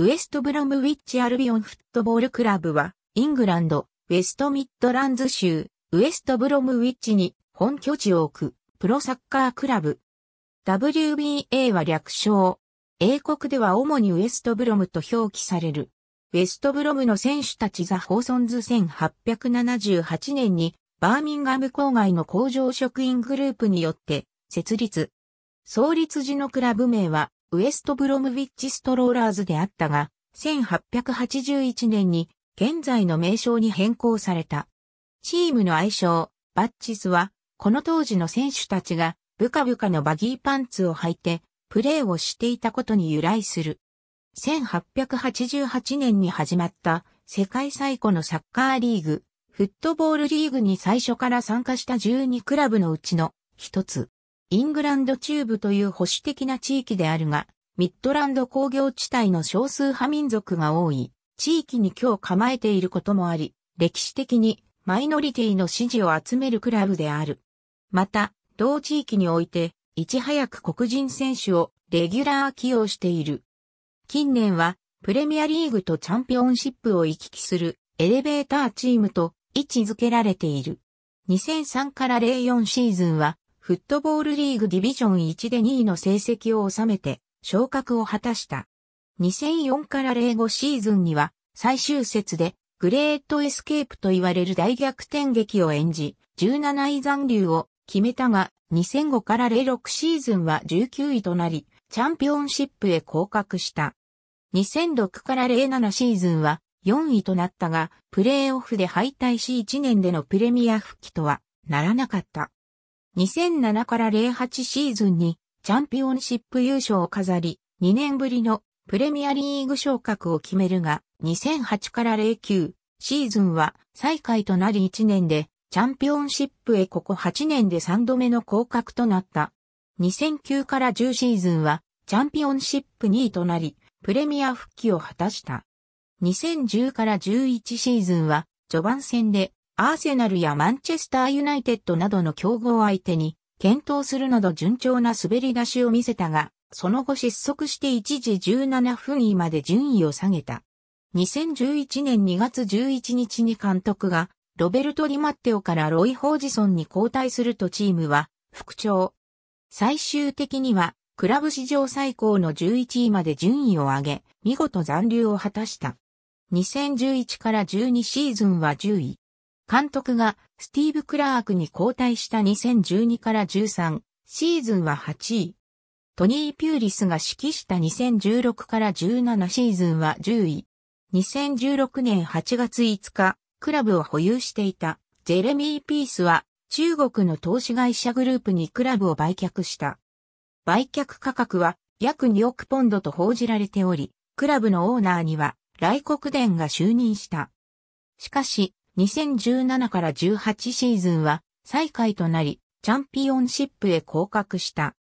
ウエストブロムウィッチアルビオンフットボールクラブは、イングランド、ウェストミッドランズ州、ウエストブロムウィッチに本拠地を置く、プロサッカークラブ。WBA は略称。英国では主にウエストブロムと表記される。ウェストブロムの選手たちザ・ホーソンズ1878年に、バーミンガム郊外の工場職員グループによって、設立。創立時のクラブ名は、ウエストブロムウィッチストローラーズであったが、1881年に現在の名称に変更された。チームの愛称、バッチスは、この当時の選手たちが、ブカブカのバギーパンツを履いて、プレーをしていたことに由来する。1888年に始まった世界最古のサッカーリーグ、フットボールリーグに最初から参加した12クラブのうちの一つ。イングランド中部という保守的な地域であるが、ミッドランド工業地帯の少数派民族が多い、地域に今日構えていることもあり、歴史的にマイノリティの支持を集めるクラブである。また、同地域において、いち早く黒人選手をレギュラー起用している。近年は、プレミアリーグとチャンピオンシップを行き来するエレベーターチームと位置づけられている。2003から04シーズンはフットボールリーグディビジョン1で2位の成績を収めて昇格を果たした。2004から05シーズンには最終節でグレートエスケープと言われる大逆転劇を演じ、17位残留を決めたが、2005から06シーズンは19位となり、チャンピオンシップへ降格した。2006から07シーズンは4位となったが、プレーオフで敗退し1年でのプレミア復帰とはならなかった。2007から08シーズンにチャンピオンシップ優勝を飾り、2年ぶりのプレミアリーグ昇格を決めるが、2008から09シーズンは最下位となり1年でチャンピオンシップへここ8年で3度目の降格となった。2009から10シーズンはチャンピオンシップ2位となり、プレミア復帰を果たした。2010から11シーズンは序盤戦でアーセナルやマンチェスターユナイテッドなどの競合相手に、検討するなど順調な滑り出しを見せたが、その後失速して一時17分位まで順位を下げた。2011年2月11日に監督が、ロベルト・リマッテオからロイ・ホージソンに交代するとチームは、復調。最終的には、クラブ史上最高の11位まで順位を上げ、見事残留を果たした。2011から12シーズンは10位。監督がスティーブ・クラークに交代した2012から13シーズンは8位。トニー・ピューリスが指揮した2016から17シーズンは10位。2016年8月5日、クラブを保有していたジェレミー・ピースは中国の投資会社グループにクラブを売却した。売却価格は約2億ポンドと報じられており、クラブのオーナーには来国伝が就任した。しかし、2017から18シーズンは最下位となり、チャンピオンシップへ降格した。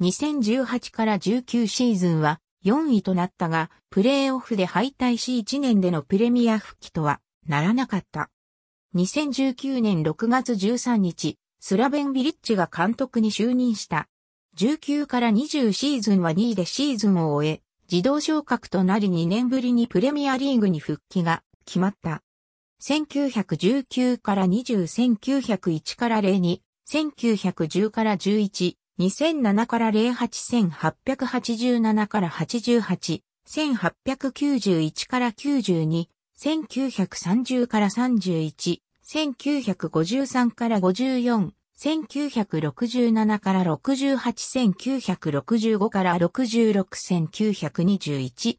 2018から19シーズンは4位となったが、プレーオフで敗退し1年でのプレミア復帰とはならなかった。2019年6月13日、スラベンビリッジが監督に就任した。19から20シーズンは2位でシーズンを終え、自動昇格となり2年ぶりにプレミアリーグに復帰が決まった。1919から20、1901から02、1910から11、2007から08、1887から88、1891から92、1930から31、1953から54、1967から68、1965から66、1921、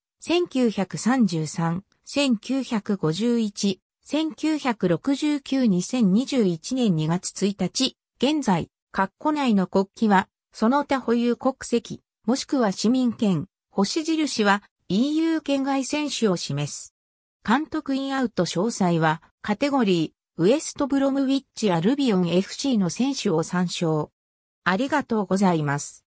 1933、1951、1969-2021年2月1日、現在、括弧内の国旗は、その他保有国籍、もしくは市民権、星印は EU 県外選手を示す。監督インアウト詳細は、カテゴリー、ウエストブロムウィッチアルビオン FC の選手を参照。ありがとうございます。